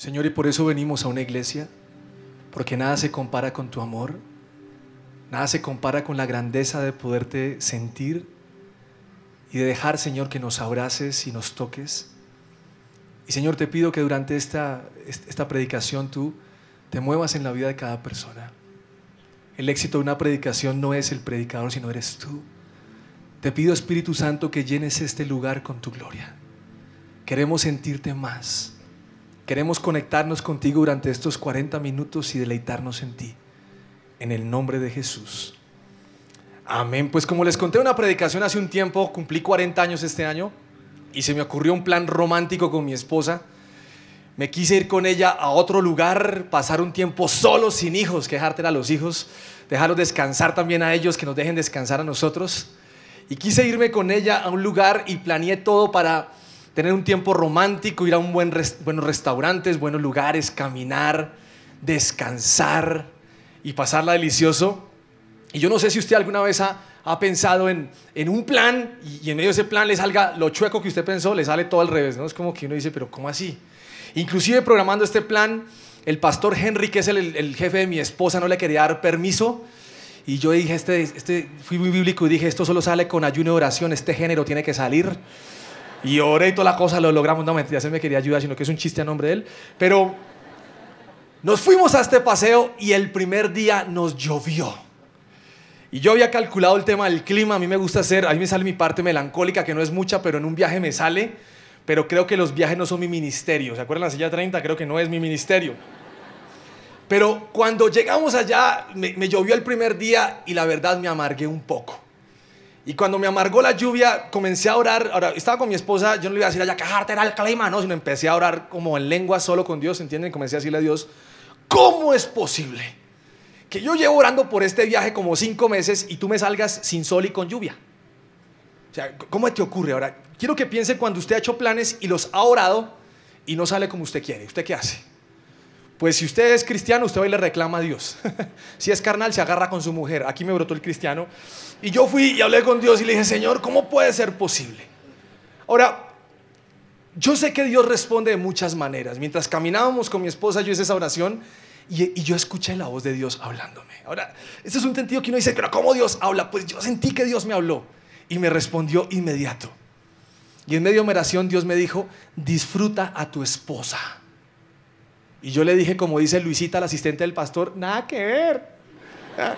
Señor, y por eso venimos a una iglesia, porque nada se compara con tu amor, nada se compara con la grandeza de poderte sentir y de dejar, Señor, que nos abraces y nos toques. Y Señor, te pido que durante esta, esta predicación tú te muevas en la vida de cada persona. El éxito de una predicación no es el predicador, sino eres tú. Te pido, Espíritu Santo, que llenes este lugar con tu gloria. Queremos sentirte más. Queremos conectarnos contigo durante estos 40 minutos y deleitarnos en ti. En el nombre de Jesús. Amén. Pues como les conté una predicación hace un tiempo, cumplí 40 años este año y se me ocurrió un plan romántico con mi esposa. Me quise ir con ella a otro lugar, pasar un tiempo solo, sin hijos, quejarte a los hijos, dejarlos descansar también a ellos, que nos dejen descansar a nosotros. Y quise irme con ella a un lugar y planeé todo para tener un tiempo romántico, ir a un buen buenos restaurantes, buenos lugares, caminar, descansar y pasarla delicioso. Y yo no sé si usted alguna vez ha, pensado en, un plan y, en medio de ese plan le salga lo chueco que usted pensó, le sale todo al revés, ¿no? Es como que uno dice, pero ¿cómo así? Inclusive programando este plan, el pastor Henry, que es el, jefe de mi esposa, no le quería dar permiso. Y yo dije, este, este, fui muy bíblico y dije, esto solo sale con ayuno y oración, este género tiene que salir. Y oré y toda la cosa, lo logramos. No, mentira, se me quería ayudar, sino que es un chiste a nombre de él. Pero nos fuimos a este paseo y el primer día nos llovió. Y yo había calculado el tema del clima, a mí me gusta hacer, a mí me sale mi parte melancólica, que no es mucha, pero en un viaje me sale, pero creo que los viajes no son mi ministerio. ¿Se acuerdan la silla 30? Creo que no es mi ministerio. Pero cuando llegamos allá, me llovió el primer día y la verdad me amargué un poco. Y cuando me amargó la lluvia, comencé a orar. Ahora, estaba con mi esposa, yo no le iba a decir, allá cajarte era el clima, no, sino empecé a orar como en lengua solo con Dios, ¿entienden? Comencé a decirle a Dios, ¿cómo es posible que yo llevo orando por este viaje como cinco meses y tú me salgas sin sol y con lluvia? O sea, ¿cómo te ocurre? Ahora, quiero que piense cuando usted ha hecho planes y los ha orado y no sale como usted quiere. ¿Usted qué hace? Pues si usted es cristiano, usted hoy le reclama a Dios. si es carnal, se agarra con su mujer. Aquí me brotó el cristiano. Y yo fui y hablé con Dios y le dije, Señor, ¿cómo puede ser posible? Ahora, yo sé que Dios responde de muchas maneras. Mientras caminábamos con mi esposa, yo hice esa oración y, yo escuché la voz de Dios hablándome. Ahora, este es un sentido que uno dice, pero ¿cómo Dios habla? Pues yo sentí que Dios me habló y me respondió inmediato. Y en medio de oración Dios me dijo, disfruta a tu esposa. Y yo le dije, como dice Luisita, la asistente del pastor, nada que ver. Ah,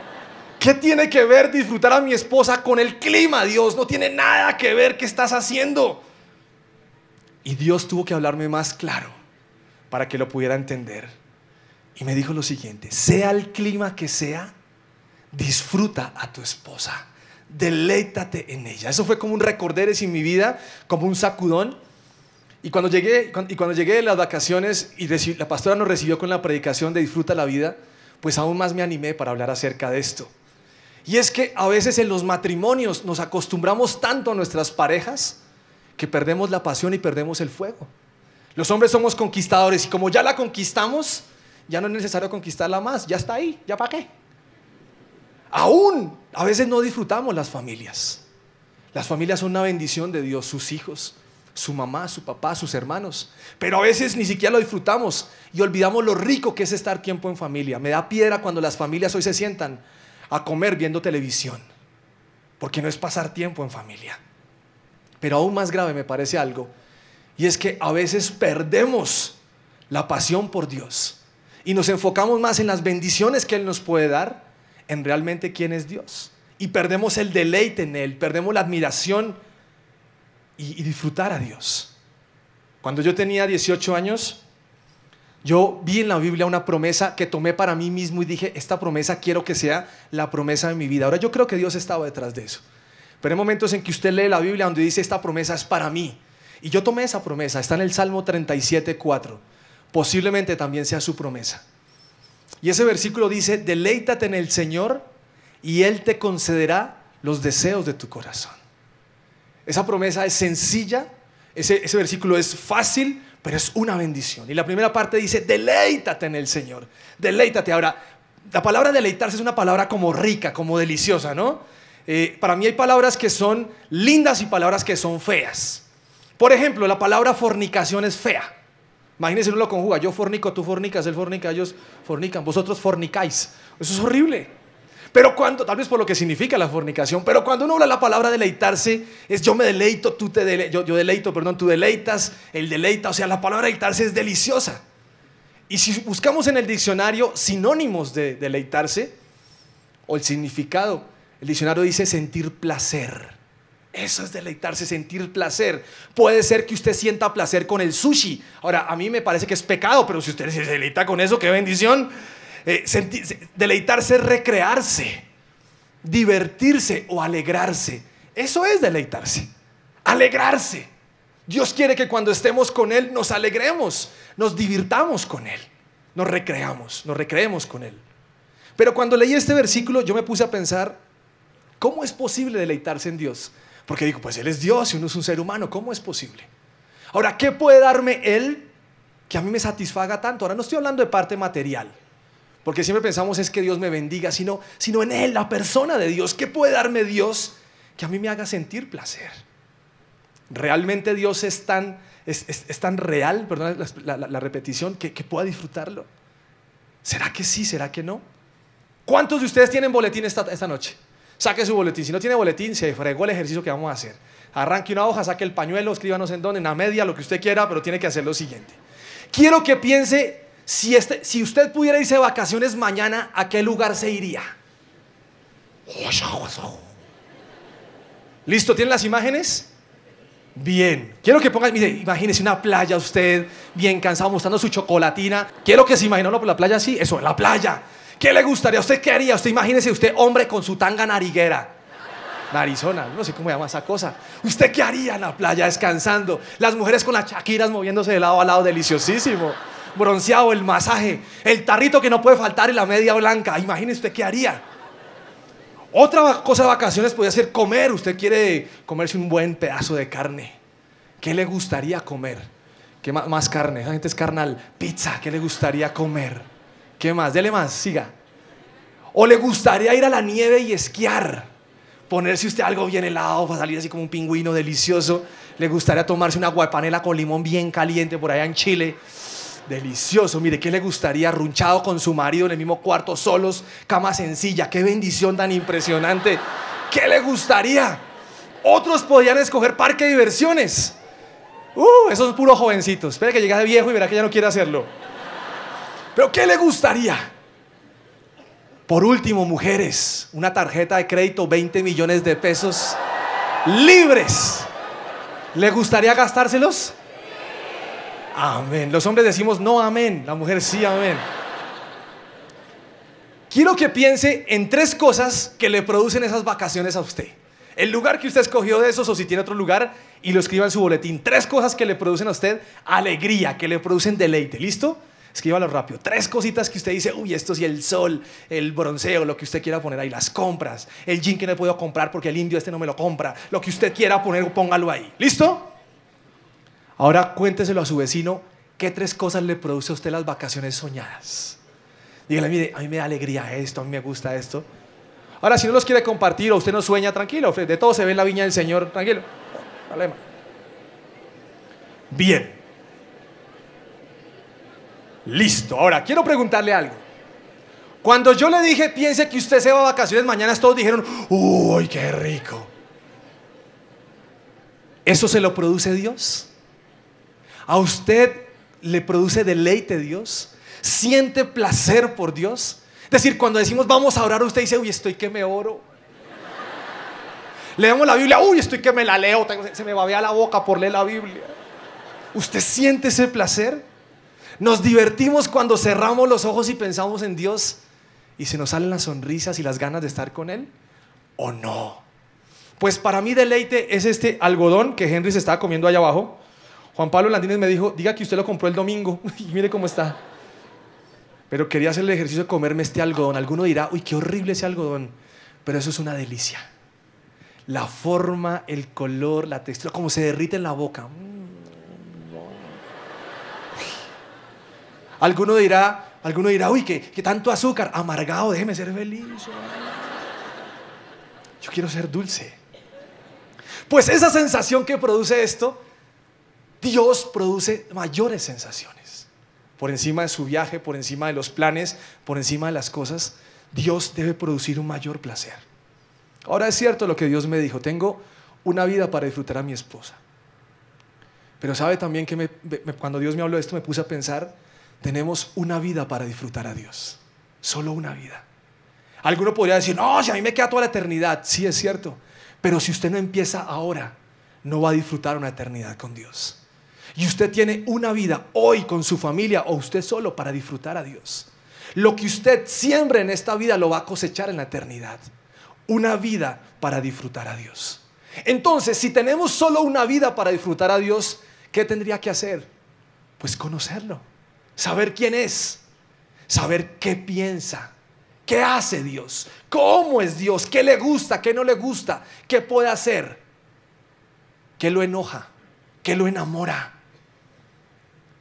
¿Qué tiene que ver disfrutar a mi esposa con el clima, Dios? No tiene nada que ver qué estás haciendo. Y Dios tuvo que hablarme más claro para que lo pudiera entender. Y me dijo lo siguiente, sea el clima que sea, disfruta a tu esposa, deleítate en ella. Eso fue como un recorderes en mi vida, como un sacudón y cuando llegué, y cuando llegué de las vacaciones y la pastora nos recibió con la predicación de Disfruta la vida, pues aún más me animé para hablar acerca de esto. Y es que a veces en los matrimonios nos acostumbramos tanto a nuestras parejas que perdemos la pasión y perdemos el fuego. Los hombres somos conquistadores y como ya la conquistamos, ya no es necesario conquistarla más, ya está ahí, ya para qué. Aún a veces no disfrutamos las familias. Las familias son una bendición de Dios, sus hijos su mamá, su papá, sus hermanos. Pero a veces ni siquiera lo disfrutamos y olvidamos lo rico que es estar tiempo en familia. Me da piedra cuando las familias hoy se sientan a comer viendo televisión, porque no es pasar tiempo en familia. Pero aún más grave me parece algo, y es que a veces perdemos la pasión por Dios y nos enfocamos más en las bendiciones que Él nos puede dar, en realmente quién es Dios. Y perdemos el deleite en Él, perdemos la admiración y, disfrutar a Dios. Cuando yo tenía 18 años, yo vi en la Biblia una promesa que tomé para mí mismo y dije, esta promesa quiero que sea la promesa de mi vida. Ahora yo creo que Dios estaba detrás de eso. Pero hay momentos en que usted lee la Biblia donde dice, esta promesa es para mí. Y yo tomé esa promesa, está en el Salmo 37, 4. Posiblemente también sea su promesa. Y ese versículo dice, deleítate en el Señor y Él te concederá los deseos de tu corazón. Esa promesa es sencilla, ese, versículo es fácil, pero es una bendición. Y la primera parte dice, deleítate en el Señor, deleítate. Ahora, la palabra deleitarse es una palabra como rica, como deliciosa, ¿no? Eh, para mí hay palabras que son lindas y palabras que son feas. Por ejemplo, la palabra fornicación es fea. Imagínense uno lo conjuga, yo fornico, tú fornicas, él fornica, ellos fornican, vosotros fornicáis. Eso es horrible. Pero cuando, tal vez por lo que significa la fornicación, pero cuando uno habla la palabra deleitarse, es yo me deleito, tú te dele, yo, yo deleito, perdón, tú deleitas, el deleita, o sea, la palabra deleitarse es deliciosa. Y si buscamos en el diccionario sinónimos de deleitarse o el significado, el diccionario dice sentir placer. Eso es deleitarse, sentir placer. Puede ser que usted sienta placer con el sushi. Ahora, a mí me parece que es pecado, pero si usted se deleita con eso, qué bendición. Eh, deleitarse es recrearse, divertirse o alegrarse. Eso es deleitarse, alegrarse. Dios quiere que cuando estemos con Él nos alegremos, nos divirtamos con Él, nos recreamos, nos recreemos con Él. Pero cuando leí este versículo yo me puse a pensar, ¿cómo es posible deleitarse en Dios? Porque digo, pues Él es Dios y uno es un ser humano, ¿cómo es posible? Ahora, ¿qué puede darme Él que a mí me satisfaga tanto? Ahora no estoy hablando de parte material, porque siempre pensamos es que Dios me bendiga, sino, sino en Él, la persona de Dios. ¿Qué puede darme Dios que a mí me haga sentir placer? Realmente Dios es tan, es, tan real, perdón la, repetición, que, pueda disfrutarlo. ¿Será que sí? ¿Será que no? ¿Cuántos de ustedes tienen boletín esta, esta, noche? Saque su boletín. Si no tiene boletín, se fregó el ejercicio que vamos a hacer. Arranque una hoja, saque el pañuelo, escríbanos en dónde, en la media, lo que usted quiera, pero tiene que hacer lo siguiente. Quiero que piense este, si, usted pudiera irse de vacaciones mañana, ¿a qué lugar se iría? ¿Listo? ¿Tienen las imágenes? Bien. Quiero que pongan, imagínese una playa usted, bien cansado, mostrando su chocolatina. Quiero que se imaginó por la playa así, eso, la playa. ¿Qué le gustaría? ¿Usted qué haría? Usted imagínese usted, hombre, con su tanga nariguera. Arizona, no sé cómo se llama esa cosa. ¿Usted qué haría en la playa descansando? Las mujeres con las chaquiras moviéndose de lado a lado, deliciosísimo bronceado, el masaje, el tarrito que no puede faltar y la media blanca. Imagine usted qué haría. Otra cosa de vacaciones podría ser comer. Usted quiere comerse un buen pedazo de carne. ¿Qué le gustaría comer? ¿Qué más, más carne? Esa gente es carnal. Pizza, ¿qué le gustaría comer? ¿Qué más? Dele más, siga. O le gustaría ir a la nieve y esquiar. Ponerse usted algo bien helado para salir así como un pingüino delicioso. Le gustaría tomarse una guapanela con limón bien caliente por allá en Chile. Delicioso, mire, ¿qué le gustaría? Runchado con su marido en el mismo cuarto, solos, cama sencilla, qué bendición tan impresionante. ¿Qué le gustaría? Otros podían escoger parque de diversiones. Uh, esos puros jovencitos. Espera que llegue de viejo y verá que ya no quiere hacerlo. Pero ¿qué le gustaría? Por último, mujeres, una tarjeta de crédito 20 millones de pesos libres. ¿Le gustaría gastárselos? Amén. Los hombres decimos no, amén. La mujer sí, amén. Quiero que piense en tres cosas que le producen esas vacaciones a usted. El lugar que usted escogió de esos o si tiene otro lugar y lo escriba en su boletín. Tres cosas que le producen a usted alegría, que le producen deleite. ¿Listo? Escríbalo rápido. Tres cositas que usted dice, uy, esto sí, el sol, el bronceo, lo que usted quiera poner ahí, las compras, el jean que no he podido comprar porque el indio este no me lo compra, lo que usted quiera poner, póngalo ahí. ¿Listo? Ahora cuénteselo a su vecino, ¿qué tres cosas le produce a usted las vacaciones soñadas? Dígale, mire, a mí me da alegría esto, a mí me gusta esto. Ahora, si no los quiere compartir o usted no sueña, tranquilo, de todo se ve en la viña del Señor, tranquilo. problema. Bien. Listo. Ahora, quiero preguntarle algo. Cuando yo le dije, piense que usted se va a vacaciones mañana, todos dijeron, uy, qué rico. ¿Eso se lo produce Dios? ¿A usted le produce deleite Dios? ¿Siente placer por Dios? Es decir, cuando decimos vamos a orar, usted dice, uy, estoy que me oro. Leemos la Biblia, uy, estoy que me la leo, se me babea la boca por leer la Biblia. ¿Usted siente ese placer? Nos divertimos cuando cerramos los ojos y pensamos en Dios y se nos salen las sonrisas y las ganas de estar con Él, ¿o no? Pues para mí deleite es este algodón que Henry se estaba comiendo allá abajo Juan Pablo Landines me dijo, diga que usted lo compró el domingo y mire cómo está. Pero quería hacer el ejercicio de comerme este algodón. Alguno dirá, uy, qué horrible ese algodón. Pero eso es una delicia. La forma, el color, la textura, como se derrite en la boca. Mm. Alguno dirá, alguno dirá, uy, qué, qué tanto azúcar. Amargado, déjeme ser feliz. Yo quiero ser dulce. Pues esa sensación que produce esto Dios produce mayores sensaciones. Por encima de su viaje, por encima de los planes, por encima de las cosas, Dios debe producir un mayor placer. Ahora es cierto lo que Dios me dijo, tengo una vida para disfrutar a mi esposa. Pero sabe también que cuando Dios me habló de esto me puse a pensar, tenemos una vida para disfrutar a Dios, solo una vida. Alguno podría decir, no, si a mí me queda toda la eternidad, sí es cierto, pero si usted no empieza ahora, no va a disfrutar una eternidad con Dios. Y usted tiene una vida hoy con su familia o usted solo para disfrutar a Dios. Lo que usted siembre en esta vida lo va a cosechar en la eternidad. Una vida para disfrutar a Dios. Entonces, si tenemos solo una vida para disfrutar a Dios, ¿qué tendría que hacer? Pues conocerlo, saber quién es, saber qué piensa, qué hace Dios, cómo es Dios, qué le gusta, qué no le gusta, qué puede hacer, qué lo enoja, qué lo enamora,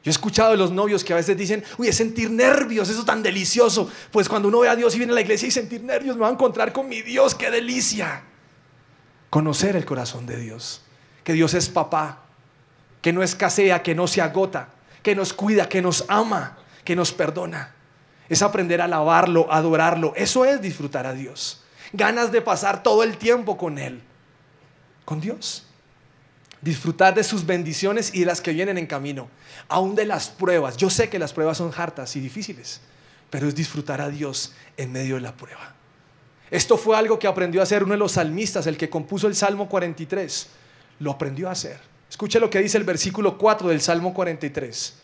yo he escuchado de los novios que a veces dicen, uy, es sentir nervios, eso es tan delicioso. Pues cuando uno ve a Dios y viene a la iglesia y sentir nervios, me va a encontrar con mi Dios, qué delicia. Conocer el corazón de Dios, que Dios es papá, que no escasea, que no se agota, que nos cuida, que nos ama, que nos perdona. Es aprender a alabarlo, adorarlo. Eso es disfrutar a Dios. Ganas de pasar todo el tiempo con Él, con Dios disfrutar de sus bendiciones y de las que vienen en camino, aún de las pruebas. Yo sé que las pruebas son hartas y difíciles, pero es disfrutar a Dios en medio de la prueba. Esto fue algo que aprendió a hacer uno de los salmistas, el que compuso el Salmo 43. Lo aprendió a hacer. Escuche lo que dice el versículo 4 del Salmo 43.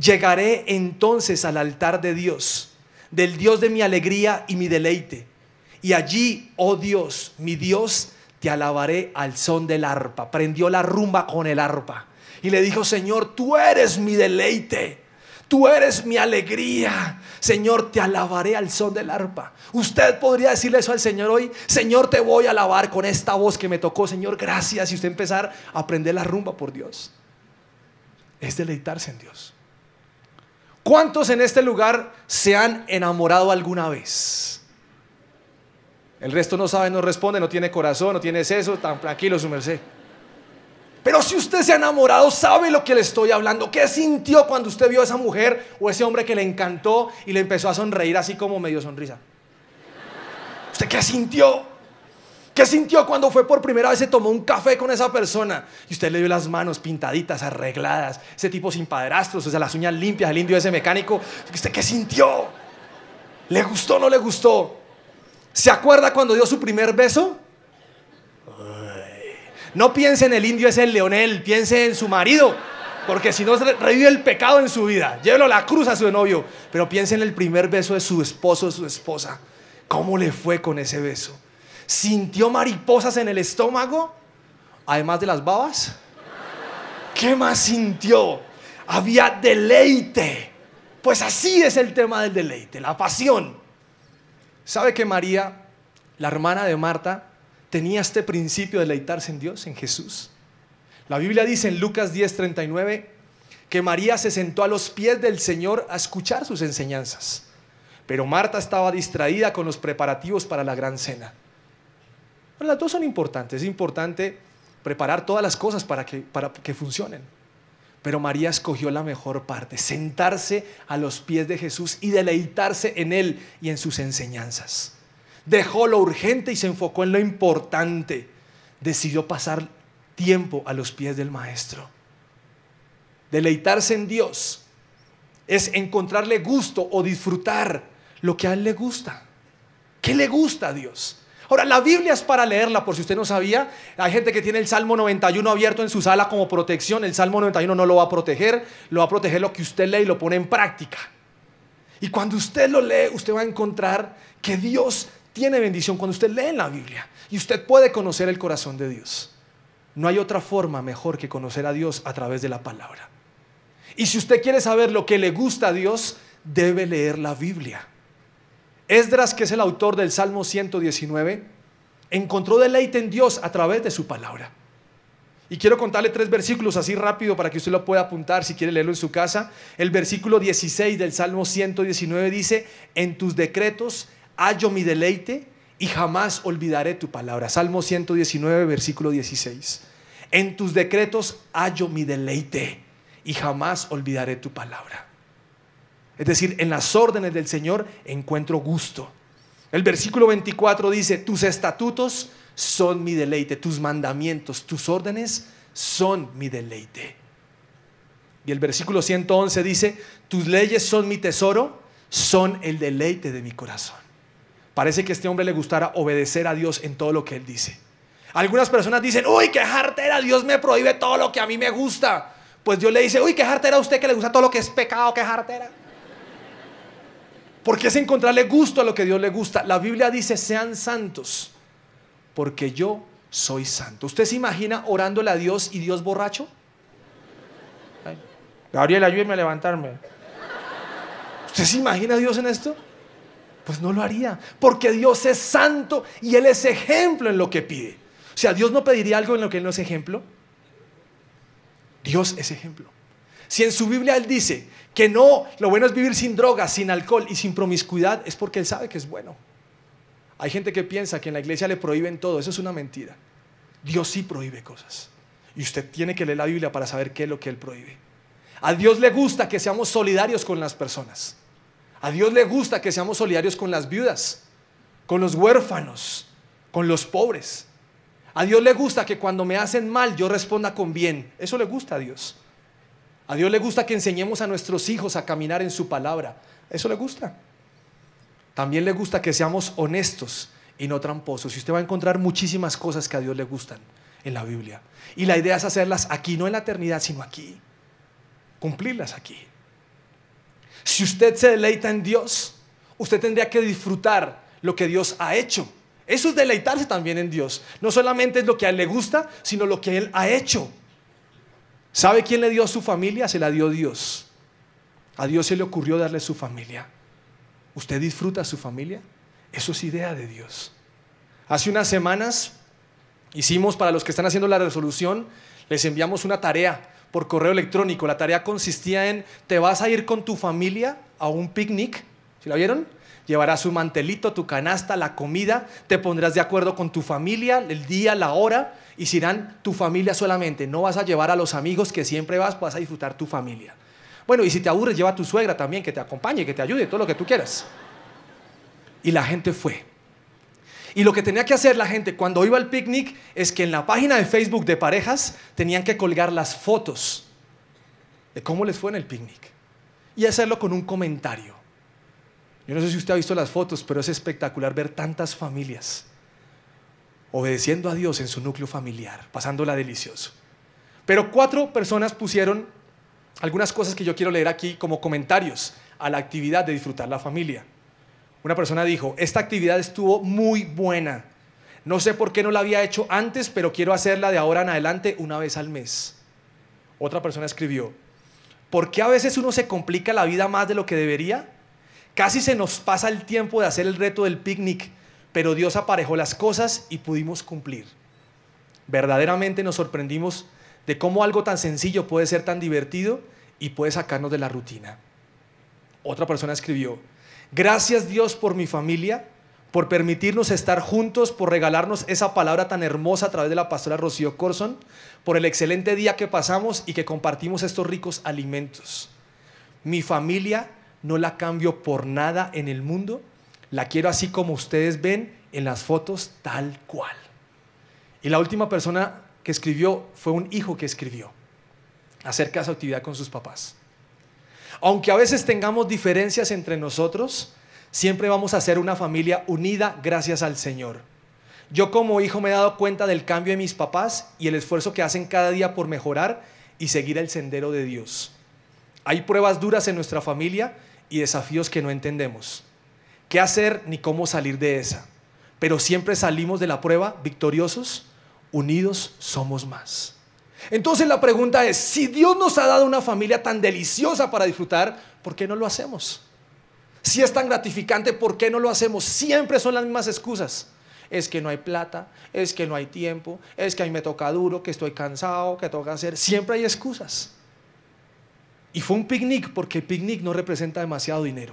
Llegaré entonces al altar de Dios, del Dios de mi alegría y mi deleite. Y allí, oh Dios, mi Dios, te alabaré al son del arpa. Prendió la rumba con el arpa y le dijo, Señor, tú eres mi deleite. Tú eres mi alegría. Señor, te alabaré al son del arpa. Usted podría decirle eso al Señor hoy. Señor, te voy a alabar con esta voz que me tocó. Señor, gracias. Y usted empezar a aprender la rumba por Dios. Es deleitarse en Dios. ¿Cuántos en este lugar se han enamorado alguna vez? El resto no sabe, no responde, no tiene corazón, no tiene eso. tan tranquilo su merced. Pero si usted se ha enamorado, sabe lo que le estoy hablando. ¿Qué sintió cuando usted vio a esa mujer o ese hombre que le encantó y le empezó a sonreír así como medio sonrisa? ¿Usted qué sintió? ¿Qué sintió cuando fue por primera vez se tomó un café con esa persona? Y usted le dio las manos pintaditas, arregladas, ese tipo sin padrastros, o sea, las uñas limpias, el indio ese mecánico. ¿Usted qué sintió? ¿Le gustó o no le gustó? ¿Se acuerda cuando dio su primer beso? No piense en el indio, es el leonel, piense en su marido, porque si no revive el pecado en su vida. Llévelo a la cruz a su novio, pero piense en el primer beso de su esposo o su esposa. ¿Cómo le fue con ese beso? ¿Sintió mariposas en el estómago? Además de las babas. ¿Qué más sintió? Había deleite. Pues así es el tema del deleite, la pasión. ¿Sabe que María, la hermana de Marta, tenía este principio de deleitarse en Dios, en Jesús? La Biblia dice en Lucas 10:39 que María se sentó a los pies del Señor a escuchar sus enseñanzas, pero Marta estaba distraída con los preparativos para la gran cena. Bueno, las dos son importantes, es importante preparar todas las cosas para que, para que funcionen. Pero María escogió la mejor parte, sentarse a los pies de Jesús y deleitarse en Él y en sus enseñanzas. Dejó lo urgente y se enfocó en lo importante. Decidió pasar tiempo a los pies del Maestro. Deleitarse en Dios es encontrarle gusto o disfrutar lo que a Él le gusta. ¿Qué le gusta a Dios? Ahora, la Biblia es para leerla, por si usted no sabía. Hay gente que tiene el Salmo 91 abierto en su sala como protección. El Salmo 91 no lo va a proteger, lo va a proteger lo que usted lee y lo pone en práctica. Y cuando usted lo lee, usted va a encontrar que Dios tiene bendición cuando usted lee en la Biblia y usted puede conocer el corazón de Dios. No hay otra forma mejor que conocer a Dios a través de la palabra. Y si usted quiere saber lo que le gusta a Dios, debe leer la Biblia. Esdras, que es el autor del Salmo 119, encontró deleite en Dios a través de su palabra. Y quiero contarle tres versículos así rápido para que usted lo pueda apuntar si quiere leerlo en su casa. El versículo 16 del Salmo 119 dice, en tus decretos hallo mi deleite y jamás olvidaré tu palabra. Salmo 119, versículo 16. En tus decretos hallo mi deleite y jamás olvidaré tu palabra. Es decir, en las órdenes del Señor encuentro gusto. El versículo 24 dice, tus estatutos son mi deleite, tus mandamientos, tus órdenes son mi deleite. Y el versículo 111 dice, tus leyes son mi tesoro, son el deleite de mi corazón. Parece que a este hombre le gustara obedecer a Dios en todo lo que él dice. Algunas personas dicen, uy, qué jartera, Dios me prohíbe todo lo que a mí me gusta. Pues Dios le dice, uy, qué jartera a usted que le gusta todo lo que es pecado, qué jartera porque es encontrarle gusto a lo que Dios le gusta. La Biblia dice, sean santos, porque yo soy santo. ¿Usted se imagina orándole a Dios y Dios borracho? Gabriel, ayúdeme a levantarme. ¿Usted se imagina a Dios en esto? Pues no lo haría, porque Dios es santo y Él es ejemplo en lo que pide. O sea, Dios no pediría algo en lo que Él no es ejemplo. Dios es ejemplo. Si en su Biblia él dice que no, lo bueno es vivir sin drogas, sin alcohol y sin promiscuidad, es porque él sabe que es bueno. Hay gente que piensa que en la iglesia le prohíben todo, eso es una mentira. Dios sí prohíbe cosas. Y usted tiene que leer la Biblia para saber qué es lo que él prohíbe. A Dios le gusta que seamos solidarios con las personas. A Dios le gusta que seamos solidarios con las viudas, con los huérfanos, con los pobres. A Dios le gusta que cuando me hacen mal yo responda con bien. Eso le gusta a Dios. A Dios le gusta que enseñemos a nuestros hijos a caminar en su palabra. Eso le gusta. También le gusta que seamos honestos y no tramposos. Y usted va a encontrar muchísimas cosas que a Dios le gustan en la Biblia. Y la idea es hacerlas aquí, no en la eternidad, sino aquí. Cumplirlas aquí. Si usted se deleita en Dios, usted tendría que disfrutar lo que Dios ha hecho. Eso es deleitarse también en Dios. No solamente es lo que a él le gusta, sino lo que él ha hecho. ¿Sabe quién le dio su familia? Se la dio Dios. A Dios se le ocurrió darle su familia. ¿Usted disfruta su familia? Eso es idea de Dios. Hace unas semanas hicimos, para los que están haciendo la resolución, les enviamos una tarea por correo electrónico. La tarea consistía en, te vas a ir con tu familia a un picnic. si la vieron? Llevarás su mantelito, tu canasta, la comida, te pondrás de acuerdo con tu familia, el día, la hora, y si irán tu familia solamente. No vas a llevar a los amigos que siempre vas, vas a disfrutar tu familia. Bueno, y si te aburres, lleva a tu suegra también, que te acompañe, que te ayude, todo lo que tú quieras. Y la gente fue. Y lo que tenía que hacer la gente cuando iba al picnic es que en la página de Facebook de parejas tenían que colgar las fotos de cómo les fue en el picnic y hacerlo con un comentario. Yo no sé si usted ha visto las fotos, pero es espectacular ver tantas familias obedeciendo a Dios en su núcleo familiar, pasándola delicioso. Pero cuatro personas pusieron algunas cosas que yo quiero leer aquí como comentarios a la actividad de disfrutar la familia. Una persona dijo, esta actividad estuvo muy buena. No sé por qué no la había hecho antes, pero quiero hacerla de ahora en adelante una vez al mes. Otra persona escribió, ¿por qué a veces uno se complica la vida más de lo que debería? Casi se nos pasa el tiempo de hacer el reto del picnic, pero Dios aparejó las cosas y pudimos cumplir. Verdaderamente nos sorprendimos de cómo algo tan sencillo puede ser tan divertido y puede sacarnos de la rutina. Otra persona escribió, gracias Dios por mi familia, por permitirnos estar juntos, por regalarnos esa palabra tan hermosa a través de la pastora Rocío Corson, por el excelente día que pasamos y que compartimos estos ricos alimentos. Mi familia no la cambio por nada en el mundo, la quiero así como ustedes ven en las fotos, tal cual. Y la última persona que escribió fue un hijo que escribió acerca de su actividad con sus papás. Aunque a veces tengamos diferencias entre nosotros, siempre vamos a ser una familia unida gracias al Señor. Yo como hijo me he dado cuenta del cambio de mis papás y el esfuerzo que hacen cada día por mejorar y seguir el sendero de Dios. Hay pruebas duras en nuestra familia y desafíos que no entendemos. ¿Qué hacer ni cómo salir de esa? Pero siempre salimos de la prueba victoriosos, unidos somos más. Entonces la pregunta es, si Dios nos ha dado una familia tan deliciosa para disfrutar, ¿por qué no lo hacemos? Si es tan gratificante, ¿por qué no lo hacemos? Siempre son las mismas excusas. Es que no hay plata, es que no hay tiempo, es que a mí me toca duro, que estoy cansado, que toca hacer. Siempre hay excusas. Y fue un picnic, porque picnic no representa demasiado dinero.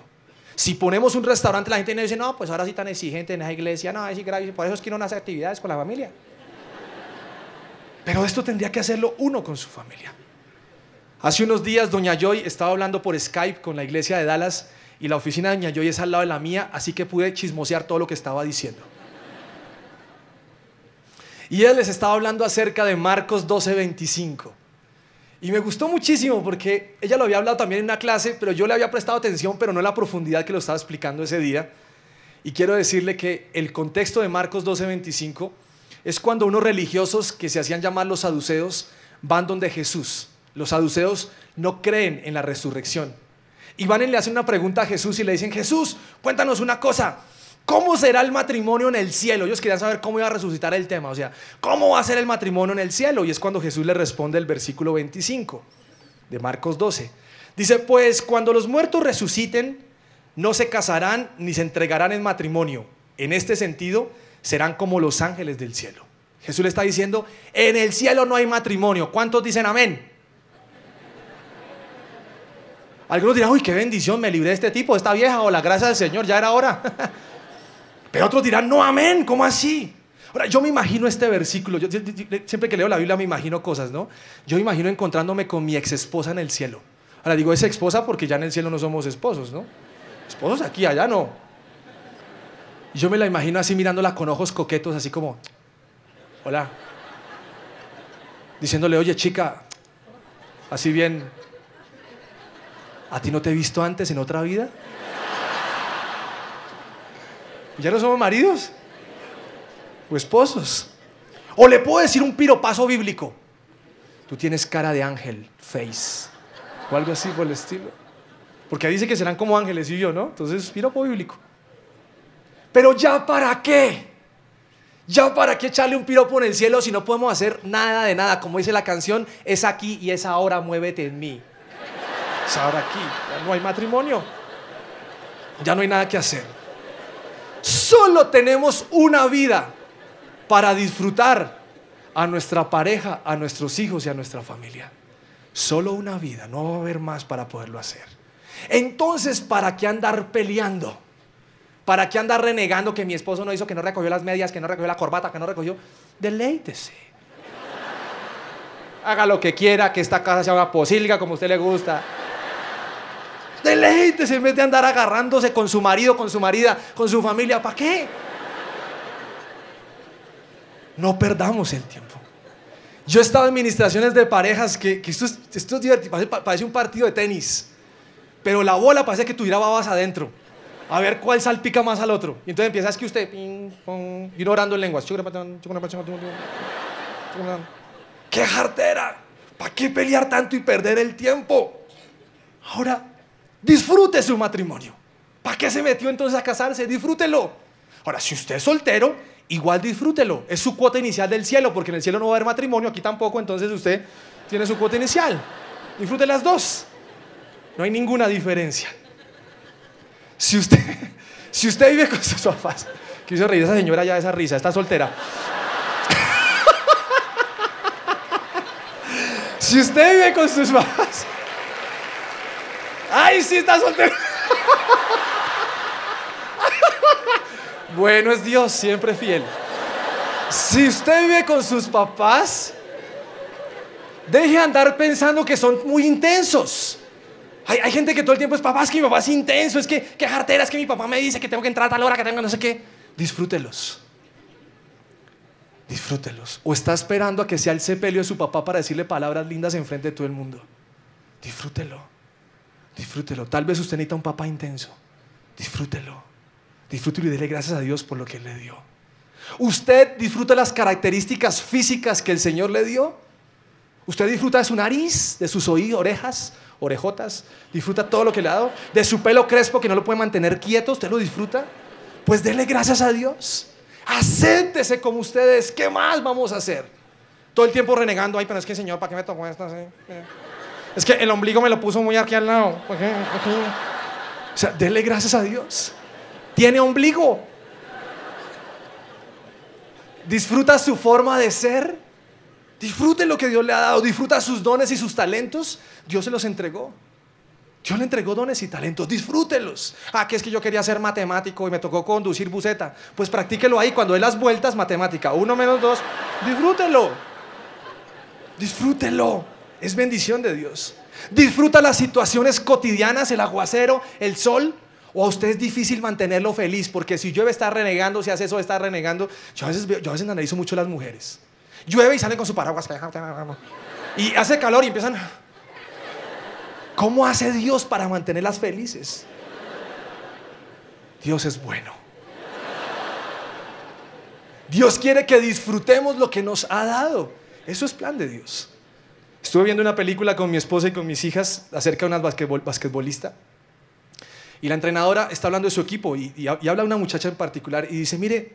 Si ponemos un restaurante, la gente no dice, no, pues ahora sí tan exigente en esa iglesia, no, es grave, por eso es que no hace actividades con la familia. Pero esto tendría que hacerlo uno con su familia. Hace unos días, Doña Joy estaba hablando por Skype con la iglesia de Dallas y la oficina de Doña Joy es al lado de la mía, así que pude chismosear todo lo que estaba diciendo. Y él les estaba hablando acerca de Marcos 12:25. Y me gustó muchísimo porque ella lo había hablado también en una clase, pero yo le había prestado atención, pero no la profundidad que lo estaba explicando ese día. Y quiero decirle que el contexto de Marcos 12:25 es cuando unos religiosos que se hacían llamar los saduceos van donde Jesús. Los saduceos no creen en la resurrección. Y van y le hacen una pregunta a Jesús y le dicen, Jesús, cuéntanos una cosa, ¿Cómo será el matrimonio en el cielo? Ellos querían saber cómo iba a resucitar el tema, o sea, ¿cómo va a ser el matrimonio en el cielo? Y es cuando Jesús le responde el versículo 25 de Marcos 12. Dice, pues cuando los muertos resuciten, no se casarán ni se entregarán en matrimonio. En este sentido, serán como los ángeles del cielo. Jesús le está diciendo, en el cielo no hay matrimonio. ¿Cuántos dicen amén? Algunos dirán, uy, qué bendición, me libré de este tipo, de esta vieja, o la gracia del Señor, ya era hora. Pero otros dirán, no, amén, ¿cómo así? Ahora, yo me imagino este versículo, yo, siempre que leo la Biblia me imagino cosas, ¿no? Yo me imagino encontrándome con mi exesposa en el cielo. Ahora digo exesposa esposa porque ya en el cielo no somos esposos, ¿no? Esposos aquí, allá no. Yo me la imagino así mirándola con ojos coquetos, así como, hola. Diciéndole, oye chica, así bien, ¿a ti no te he visto antes en otra vida? Ya no somos maridos o esposos. O le puedo decir un piropaso bíblico. Tú tienes cara de ángel, face. O algo así por el estilo. Porque dice que serán como ángeles y yo, ¿no? Entonces, piropo bíblico. Pero ya para qué? Ya para qué echarle un piropo en el cielo si no podemos hacer nada de nada. Como dice la canción, es aquí y es ahora, muévete en mí. Es ahora aquí. Ya no hay matrimonio. Ya no hay nada que hacer. Solo tenemos una vida para disfrutar a nuestra pareja, a nuestros hijos y a nuestra familia. Solo una vida, no va a haber más para poderlo hacer. Entonces, ¿para qué andar peleando? ¿Para qué andar renegando que mi esposo no hizo, que no recogió las medias, que no recogió la corbata, que no recogió? Deleítese. Haga lo que quiera, que esta casa se haga posilga como a usted le gusta. Deleites en vez de andar agarrándose con su marido, con su marida, con su familia. ¿Para qué? No perdamos el tiempo. Yo he estado en administraciones de parejas que, esto, es, divertido, parece, un partido de tenis, pero la bola parece que tuviera babas adentro. A ver cuál salpica más al otro. Y entonces empiezas que usted, ping, pong, y orando en lenguas. ¡Qué jartera! ¿Para qué pelear tanto y perder el tiempo? Ahora, disfrute su matrimonio. ¿Para qué se metió entonces a casarse? Disfrútelo. Ahora, si usted es soltero, igual disfrútelo. Es su cuota inicial del cielo, porque en el cielo no va a haber matrimonio, aquí tampoco, entonces usted tiene su cuota inicial. Disfrute las dos. No hay ninguna diferencia. Si usted, si usted vive con sus papás, quiso reír esa señora ya de esa risa, está soltera. si usted vive con sus papás, ¡Ay, sí está soltero! Bueno es Dios, siempre fiel. Si usted vive con sus papás, deje andar pensando que son muy intensos. Hay, gente que todo el tiempo es papá, es que mi papá es intenso, es que, qué jartera, es que mi papá me dice que tengo que entrar a tal hora, que tengo no sé qué. Disfrútelos. Disfrútelos. O está esperando a que sea el sepelio de su papá para decirle palabras lindas en frente de todo el mundo. Disfrútelo. Disfrútelo. Tal vez usted necesita un papá intenso. Disfrútelo. Disfrútelo y déle gracias a Dios por lo que le dio. Usted disfruta las características físicas que el Señor le dio. Usted disfruta de su nariz, de sus oídos, orejas, orejotas. Disfruta todo lo que le ha dado. De su pelo crespo que no lo puede mantener quieto. Usted lo disfruta. Pues déle gracias a Dios. Acéntese como ustedes. ¿Qué más vamos a hacer? Todo el tiempo renegando. Ay, pero es que Señor, ¿para qué me tomo esto? Eh. Es que el ombligo me lo puso muy aquí al lado. O sea, dele gracias a Dios. Tiene ombligo. Disfruta su forma de ser. Disfrute lo que Dios le ha dado. Disfruta sus dones y sus talentos. Dios se los entregó. Dios le entregó dones y talentos, disfrútelos. Ah, que es que yo quería ser matemático y me tocó conducir buceta. Pues practíquelo ahí cuando dé las vueltas, matemática. Uno menos dos, disfrútelo. Disfrútelo. Es bendición de Dios. Disfruta las situaciones cotidianas, el aguacero, el sol. O a usted es difícil mantenerlo feliz, porque si llueve está renegando, si hace eso está renegando. Yo a veces, yo a veces analizo mucho a las mujeres. Llueve y salen con su paraguas. Y hace calor y empiezan... ¿Cómo hace Dios para mantenerlas felices? Dios es bueno. Dios quiere que disfrutemos lo que nos ha dado. Eso es plan de Dios. Estuve viendo una película con mi esposa y con mis hijas acerca de una basquetbolista. Y la entrenadora está hablando de su equipo y, habla y una muchacha en particular y dice, mire,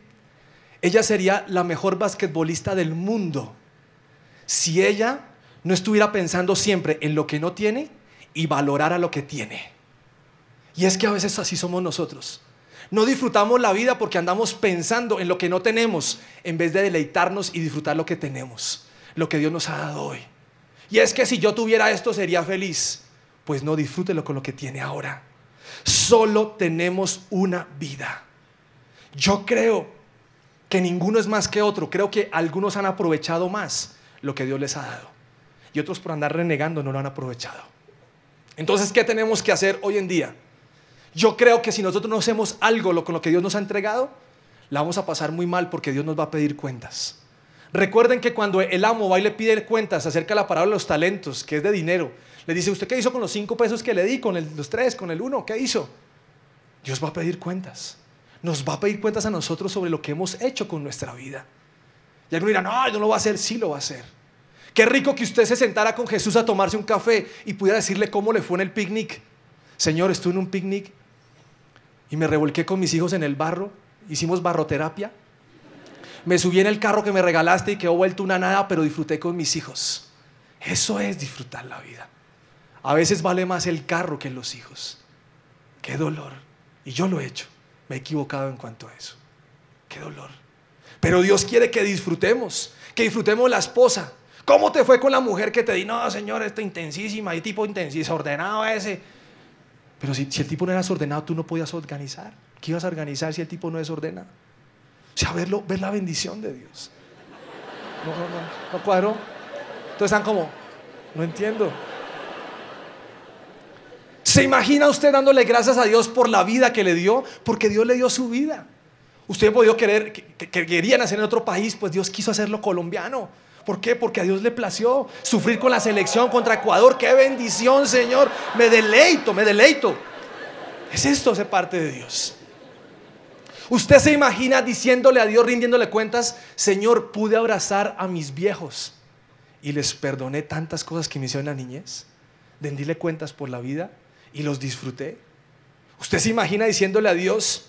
ella sería la mejor basquetbolista del mundo si ella no estuviera pensando siempre en lo que no tiene y valorara lo que tiene. Y es que a veces así somos nosotros. No disfrutamos la vida porque andamos pensando en lo que no tenemos en vez de deleitarnos y disfrutar lo que tenemos, lo que Dios nos ha dado hoy. Y es que si yo tuviera esto sería feliz. Pues no, disfrútelo con lo que tiene ahora. Solo tenemos una vida. Yo creo que ninguno es más que otro. Creo que algunos han aprovechado más lo que Dios les ha dado. Y otros por andar renegando no lo han aprovechado. Entonces, ¿qué tenemos que hacer hoy en día? Yo creo que si nosotros no hacemos algo con lo que Dios nos ha entregado, la vamos a pasar muy mal porque Dios nos va a pedir cuentas. Recuerden que cuando el amo va y le pide cuentas acerca de la palabra de los talentos, que es de dinero, le dice, ¿usted qué hizo con los cinco pesos que le di, con los tres, con el uno? ¿Qué hizo? Dios va a pedir cuentas. Nos va a pedir cuentas a nosotros sobre lo que hemos hecho con nuestra vida. Y alguien dirá no, no lo va a hacer, sí lo va a hacer. Qué rico que usted se sentara con Jesús a tomarse un café y pudiera decirle cómo le fue en el picnic. Señor, estuve en un picnic y me revolqué con mis hijos en el barro, hicimos barroterapia me subí en el carro que me regalaste y quedó vuelto una nada, pero disfruté con mis hijos. Eso es disfrutar la vida. A veces vale más el carro que los hijos. Qué dolor. Y yo lo he hecho. Me he equivocado en cuanto a eso. Qué dolor. Pero Dios quiere que disfrutemos, que disfrutemos la esposa. ¿Cómo te fue con la mujer que te di? No, señor, está intensísima, y tipo intensísimo, ordenado ese. Pero si, el tipo no era ordenado, tú no podías organizar. ¿Qué ibas a organizar si el tipo no es ordenado? O sea, ver la bendición de Dios. No, no, no, no Entonces están como, no entiendo. ¿Se imagina usted dándole gracias a Dios por la vida que le dio? Porque Dios le dio su vida. Usted podía querer, que, querían hacer en otro país, pues Dios quiso hacerlo colombiano. ¿Por qué? Porque a Dios le plació sufrir con la selección contra Ecuador. ¡Qué bendición, Señor! Me deleito, me deleito. Es esto, ser parte de Dios. Usted se imagina diciéndole a Dios, rindiéndole cuentas, Señor, pude abrazar a mis viejos y les perdoné tantas cosas que me hicieron en la niñez. ¿Dendíle cuentas por la vida y los disfruté. Usted se imagina diciéndole a Dios,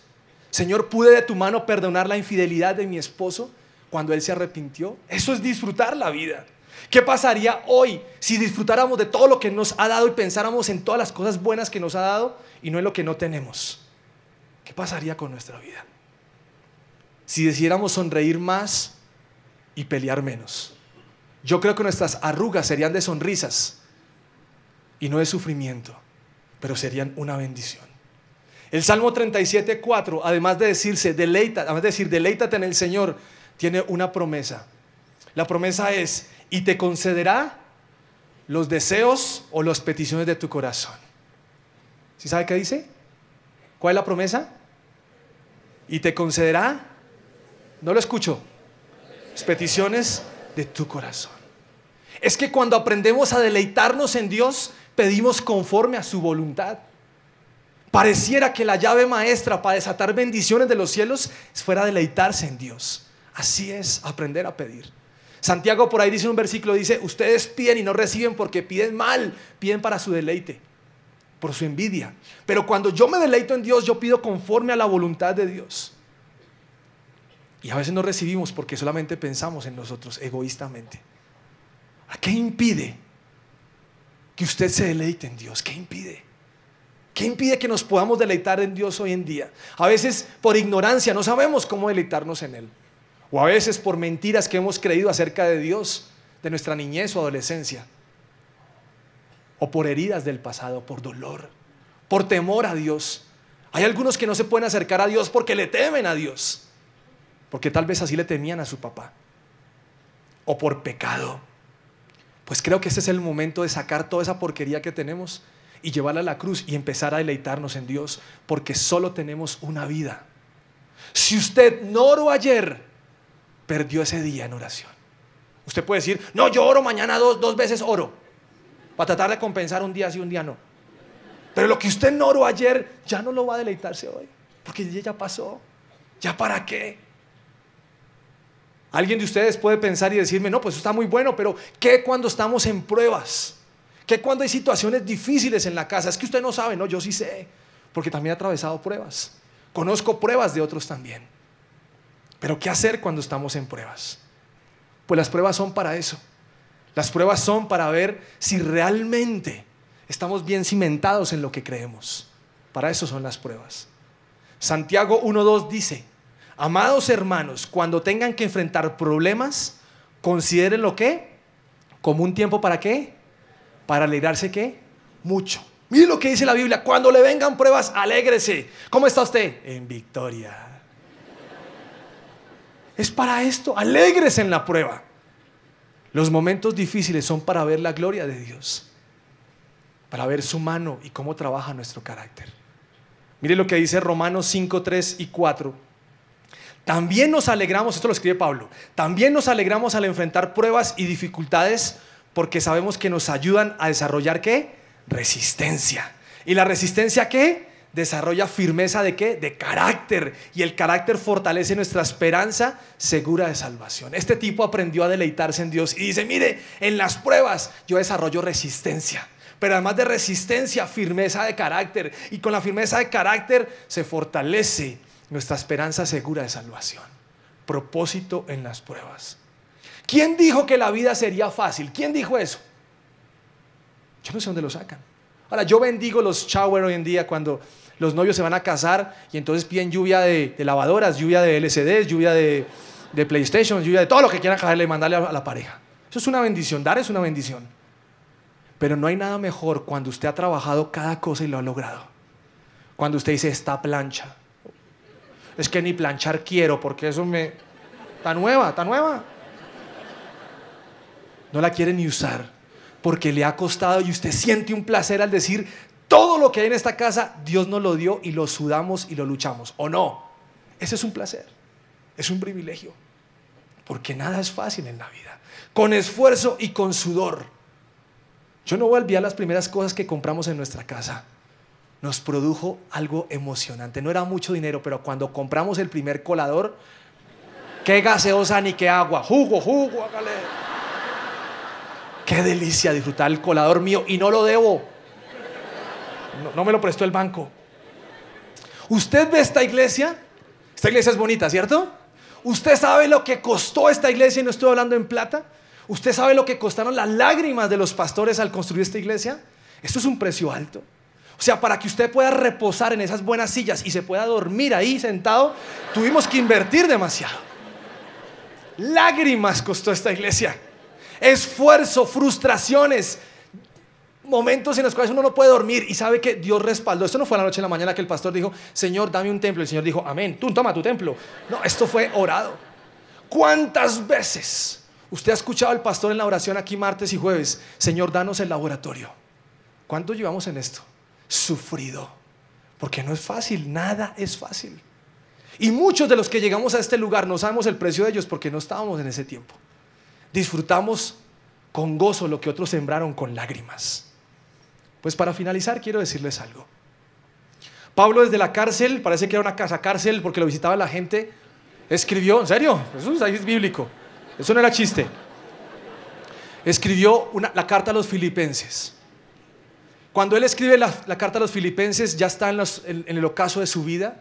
Señor, pude de tu mano perdonar la infidelidad de mi esposo cuando él se arrepintió. Eso es disfrutar la vida. ¿Qué pasaría hoy si disfrutáramos de todo lo que nos ha dado y pensáramos en todas las cosas buenas que nos ha dado y no en lo que no tenemos? ¿Qué pasaría con nuestra vida? si decidiéramos sonreír más y pelear menos. Yo creo que nuestras arrugas serían de sonrisas y no de sufrimiento, pero serían una bendición. El Salmo 37.4 además de decirse deleita, decir deleítate en el Señor, tiene una promesa. La promesa es, y te concederá los deseos o las peticiones de tu corazón. ¿Sí sabe qué dice? ¿Cuál es la promesa? Y te concederá no lo escucho. peticiones de tu corazón. Es que cuando aprendemos a deleitarnos en Dios, pedimos conforme a su voluntad. Pareciera que la llave maestra para desatar bendiciones de los cielos fuera deleitarse en Dios. Así es aprender a pedir. Santiago por ahí dice un versículo, dice, ustedes piden y no reciben porque piden mal, piden para su deleite, por su envidia. Pero cuando yo me deleito en Dios, yo pido conforme a la voluntad de Dios. Y a veces no recibimos porque solamente pensamos en nosotros egoístamente. ¿A qué impide que usted se deleite en Dios? ¿Qué impide? ¿Qué impide que nos podamos deleitar en Dios hoy en día? A veces por ignorancia no sabemos cómo deleitarnos en Él. O a veces por mentiras que hemos creído acerca de Dios, de nuestra niñez o adolescencia. O por heridas del pasado, por dolor, por temor a Dios. Hay algunos que no se pueden acercar a Dios porque le temen a Dios porque tal vez así le temían a su papá, o por pecado. Pues creo que este es el momento de sacar toda esa porquería que tenemos y llevarla a la cruz y empezar a deleitarnos en Dios, porque solo tenemos una vida. Si usted no oró ayer, perdió ese día en oración. Usted puede decir, no, yo oro mañana dos, dos veces oro, para tratar de compensar un día sí, un día no. Pero lo que usted no oró ayer, ya no lo va a deleitarse hoy, porque ya pasó. ¿Ya para qué? Alguien de ustedes puede pensar y decirme, no, pues está muy bueno, pero ¿qué cuando estamos en pruebas? ¿Qué cuando hay situaciones difíciles en la casa? Es que usted no sabe, no, yo sí sé, porque también he atravesado pruebas. Conozco pruebas de otros también. Pero ¿qué hacer cuando estamos en pruebas? Pues las pruebas son para eso. Las pruebas son para ver si realmente estamos bien cimentados en lo que creemos. Para eso son las pruebas. Santiago 1.2 dice, Amados hermanos, cuando tengan que enfrentar problemas, consideren lo que como un tiempo para qué? Para alegrarse qué? Mucho. Mire lo que dice la Biblia, cuando le vengan pruebas, alégrese. ¿Cómo está usted? En victoria. Es para esto, alégrese en la prueba. Los momentos difíciles son para ver la gloria de Dios, para ver su mano y cómo trabaja nuestro carácter. Mire lo que dice Romanos 5, 3 y 4. También nos alegramos, esto lo escribe Pablo, también nos alegramos al enfrentar pruebas y dificultades porque sabemos que nos ayudan a desarrollar qué? Resistencia. ¿Y la resistencia qué? Desarrolla firmeza de qué? De carácter. Y el carácter fortalece nuestra esperanza segura de salvación. Este tipo aprendió a deleitarse en Dios y dice, mire, en las pruebas yo desarrollo resistencia pero además de resistencia, firmeza de carácter. Y con la firmeza de carácter se fortalece nuestra esperanza segura de salvación, propósito en las pruebas. ¿Quién dijo que la vida sería fácil? ¿Quién dijo eso? Yo no sé dónde lo sacan. Ahora, yo bendigo los shower hoy en día cuando los novios se van a casar y entonces piden lluvia de, lavadoras, lluvia de LCDs, lluvia de, PlayStation, lluvia de todo lo que quieran casarle y mandarle a la pareja. Eso es una bendición, dar es una bendición. Pero no hay nada mejor cuando usted ha trabajado cada cosa y lo ha logrado. Cuando usted dice, esta plancha, es que ni planchar quiero porque eso me... Está nueva, está nueva. No la quiere ni usar porque le ha costado y usted siente un placer al decir, todo lo que hay en esta casa, Dios nos lo dio y lo sudamos y lo luchamos, ¿o no? Ese es un placer, es un privilegio, porque nada es fácil en la vida, con esfuerzo y con sudor. Yo no voy a olvidar las primeras cosas que compramos en nuestra casa nos produjo algo emocionante. No era mucho dinero, pero cuando compramos el primer colador, qué gaseosa ni qué agua, jugo, jugo, hágale. Qué delicia disfrutar el colador mío y no lo debo. No, no me lo prestó el banco. Usted ve esta iglesia, esta iglesia es bonita, ¿cierto? Usted sabe lo que costó esta iglesia y no estoy hablando en plata. Usted sabe lo que costaron las lágrimas de los pastores al construir esta iglesia. Esto es un precio alto. O sea, para que usted pueda reposar en esas buenas sillas y se pueda dormir ahí sentado, tuvimos que invertir demasiado. Lágrimas costó esta iglesia. Esfuerzo, frustraciones, momentos en los cuales uno no puede dormir y sabe que Dios respaldó. Esto no fue la noche en la mañana que el pastor dijo, Señor, dame un templo. El Señor dijo, amén, tú toma tu templo. No, esto fue orado. ¿Cuántas veces usted ha escuchado al pastor en la oración aquí martes y jueves? Señor, danos el laboratorio. ¿Cuánto llevamos en esto? sufrido. Porque no es fácil, nada es fácil. Y muchos de los que llegamos a este lugar no sabemos el precio de ellos porque no estábamos en ese tiempo. Disfrutamos con gozo lo que otros sembraron con lágrimas. Pues para finalizar quiero decirles algo. Pablo desde la cárcel, parece que era una casa cárcel porque lo visitaba la gente, escribió, en serio, eso es bíblico, eso no era chiste. Escribió una, la carta a los filipenses. Cuando él escribe la, carta a los filipenses, ya está en, en el ocaso de su vida,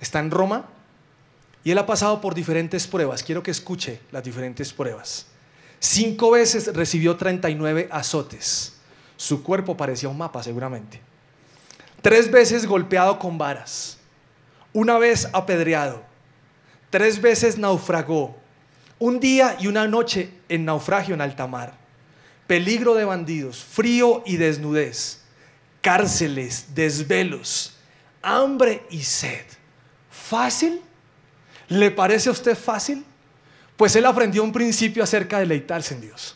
está en Roma, y él ha pasado por diferentes pruebas. Quiero que escuche las diferentes pruebas. Cinco veces recibió 39 azotes. Su cuerpo parecía un mapa, seguramente. Tres veces golpeado con varas. Una vez apedreado. Tres veces naufragó. Un día y una noche en naufragio en alta mar peligro de bandidos, frío y desnudez, cárceles, desvelos, hambre y sed. ¿Fácil? ¿Le parece a usted fácil? Pues él aprendió un principio acerca de deleitarse en Dios.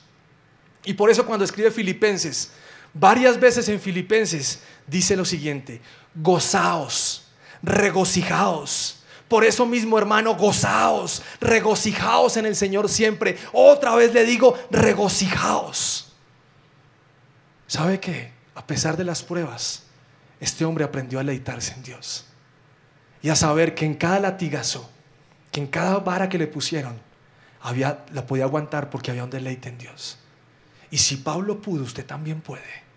Y por eso cuando escribe Filipenses, varias veces en Filipenses dice lo siguiente, gozaos, regocijaos, por eso mismo, hermano, gozaos, regocijaos en el Señor siempre. Otra vez le digo, regocijaos. ¿Sabe qué? A pesar de las pruebas, este hombre aprendió a deleitarse en Dios y a saber que en cada latigazo, que en cada vara que le pusieron, había, la podía aguantar porque había un deleite en Dios. Y si Pablo pudo, usted también puede.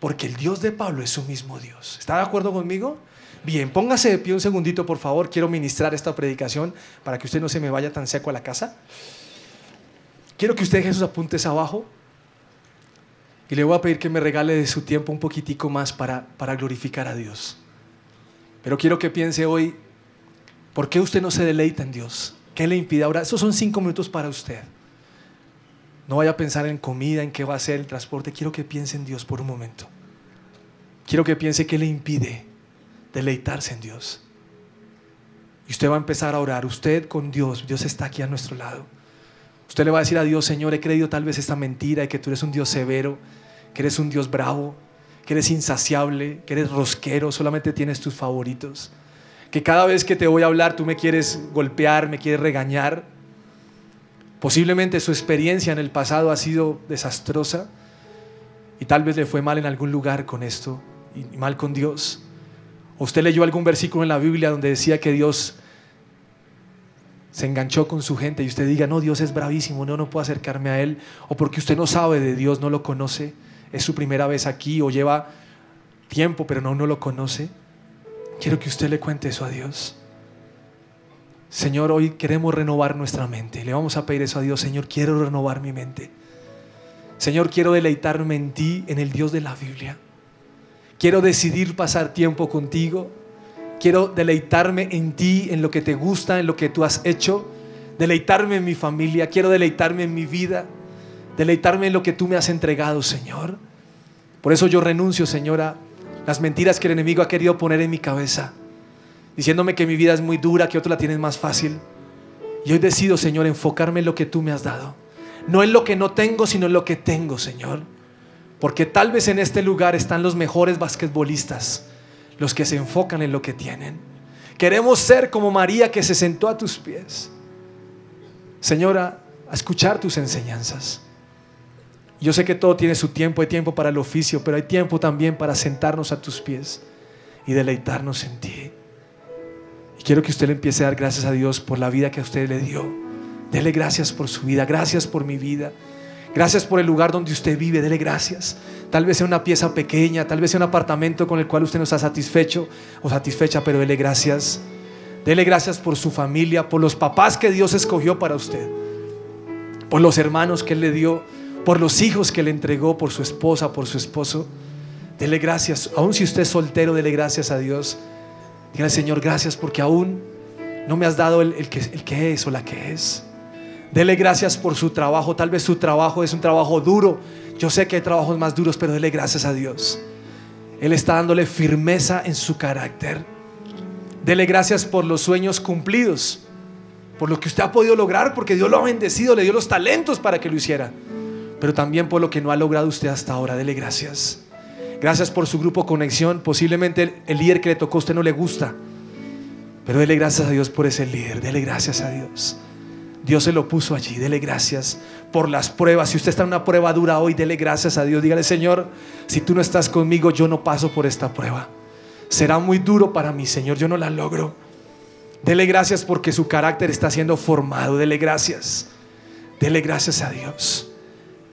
Porque el Dios de Pablo es su mismo Dios. ¿Está de acuerdo conmigo? Bien, póngase de pie un segundito, por favor. Quiero ministrar esta predicación para que usted no se me vaya tan seco a la casa. Quiero que usted deje sus apuntes abajo y le voy a pedir que me regale de su tiempo un poquitico más para, para glorificar a Dios. Pero quiero que piense hoy, ¿por qué usted no se deleita en Dios? ¿Qué le impide ahora? Esos son cinco minutos para usted. No vaya a pensar en comida, en qué va a ser el transporte. Quiero que piense en Dios por un momento. Quiero que piense qué le impide deleitarse en Dios. Y usted va a empezar a orar, usted con Dios, Dios está aquí a nuestro lado. Usted le va a decir a Dios, Señor, he creído tal vez esta mentira y que tú eres un Dios severo, que eres un Dios bravo, que eres insaciable, que eres rosquero, solamente tienes tus favoritos. Que cada vez que te voy a hablar tú me quieres golpear, me quieres regañar Posiblemente su experiencia en el pasado ha sido desastrosa y tal vez le fue mal en algún lugar con esto y mal con Dios. O usted leyó algún versículo en la Biblia donde decía que Dios se enganchó con su gente y usted diga, no, Dios es bravísimo, no, no puedo acercarme a Él. O porque usted no sabe de Dios, no lo conoce, es su primera vez aquí o lleva tiempo pero no, no lo conoce. Quiero que usted le cuente eso a Dios. Señor, hoy queremos renovar nuestra mente. Le vamos a pedir eso a Dios, Señor, quiero renovar mi mente. Señor, quiero deleitarme en ti, en el Dios de la Biblia. Quiero decidir pasar tiempo contigo. Quiero deleitarme en ti, en lo que te gusta, en lo que tú has hecho. Deleitarme en mi familia. Quiero deleitarme en mi vida. Deleitarme en lo que tú me has entregado, Señor. Por eso yo renuncio, Señora, las mentiras que el enemigo ha querido poner en mi cabeza diciéndome que mi vida es muy dura, que otra la tienen más fácil. Y hoy decido, Señor, enfocarme en lo que tú me has dado. No en lo que no tengo, sino en lo que tengo, Señor. Porque tal vez en este lugar están los mejores basquetbolistas, los que se enfocan en lo que tienen. Queremos ser como María que se sentó a tus pies. Señora, a escuchar tus enseñanzas. Yo sé que todo tiene su tiempo, hay tiempo para el oficio, pero hay tiempo también para sentarnos a tus pies y deleitarnos en ti. Y quiero que usted le empiece a dar gracias a Dios por la vida que a usted le dio. Dele gracias por su vida, gracias por mi vida. Gracias por el lugar donde usted vive, dele gracias. Tal vez sea una pieza pequeña, tal vez sea un apartamento con el cual usted no está satisfecho o satisfecha, pero dele gracias. Dele gracias por su familia, por los papás que Dios escogió para usted, por los hermanos que Él le dio, por los hijos que le entregó, por su esposa, por su esposo. Dele gracias. Aun si usted es soltero, dele gracias a Dios el Señor, gracias porque aún no me has dado el, que, el que es o la que es. Dele gracias por su trabajo. Tal vez su trabajo es un trabajo duro. Yo sé que hay trabajos más duros, pero dele gracias a Dios. Él está dándole firmeza en su carácter. Dele gracias por los sueños cumplidos, por lo que usted ha podido lograr, porque Dios lo ha bendecido, le dio los talentos para que lo hiciera, pero también por lo que no ha logrado usted hasta ahora. Dele gracias. Gracias por su grupo Conexión. Posiblemente el, líder que le tocó a usted no le gusta. Pero dele gracias a Dios por ese líder. Dele gracias a Dios. Dios se lo puso allí. Dele gracias por las pruebas. Si usted está en una prueba dura hoy, dele gracias a Dios. Dígale, Señor, si tú no estás conmigo, yo no paso por esta prueba. Será muy duro para mí, Señor. Yo no la logro. Dele gracias porque su carácter está siendo formado. Dele gracias. Dele gracias a Dios.